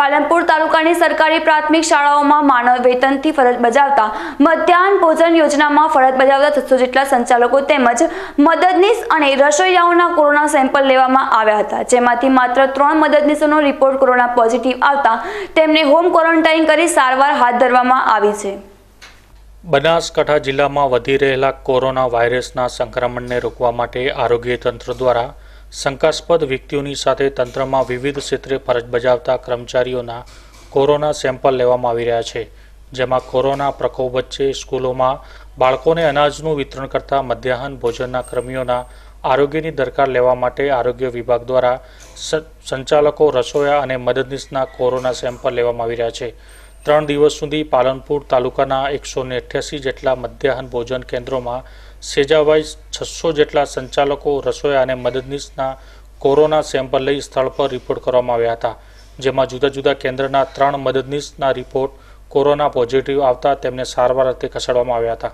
પાલનપુર તાલુકાની સરકારી પ્રાથમિક શાળાઓમાં માનવ વેતનથી ફરજ બજાવતા મધ્યાહન ભોજન યોજનામાં ફરજ બજાવતા છસો જેટલા સંચાલકો તેમજ મદદનીશ અને રસોઈયાઓના કોરોના સેમ્પલ લેવામાં આવ્યા હતા જેમાંથી માત્ર ત્રણ મદદનીશોનો રિપોર્ટ કોરોના પોઝિટિવ આવતા તેમને હોમ ક્વોરન્ટાઇન કરી સારવાર હાથ ધરવામાં આવી છે બનાસકાંઠા જિલ્લામાં વધી રહેલા કોરોના વાયરસના સંક્રમણને રોકવા માટે આરોગ્ય તંત્ર દ્વારા શંકાસ્પદ વ્યક્તિઓની સાથે તંત્રમાં વિવિધ ક્ષેત્રે ફરજ બજાવતા કર્મચારીઓના કોરોના સેમ્પલ લેવામાં આવી રહ્યા છે જેમાં કોરોના પ્રકોપ વચ્ચે સ્કૂલોમાં બાળકોને અનાજનું વિતરણ કરતા મધ્યાહન ભોજનના કર્મીઓના આરોગ્યની દરકાર લેવા માટે આરોગ્ય વિભાગ દ્વારા સંચાલકો રસોયા અને મદદનીશના કોરોના સેમ્પલ લેવામાં આવી રહ્યા છે ત્રણ દિવસ સુધી પાલનપુર તાલુકાના એકસો ને અઠ્યાસી જેટલા મધ્યાહન ભોજન કેન્દ્રોમાં સેજાવાઇઝ છસો જેટલા સંચાલકો રસોયા અને મદદનીશના કોરોના સેમ્પલ લઈ સ્થળ પર રિપોર્ટ કરવામાં આવ્યા હતા જેમાં જુદા જુદા કેન્દ્રના ત્રણ મદદનીશના રિપોર્ટ કોરોના પોઝિટિવ આવતા તેમને સારવાર અર્થે ખસેડવામાં આવ્યા હતા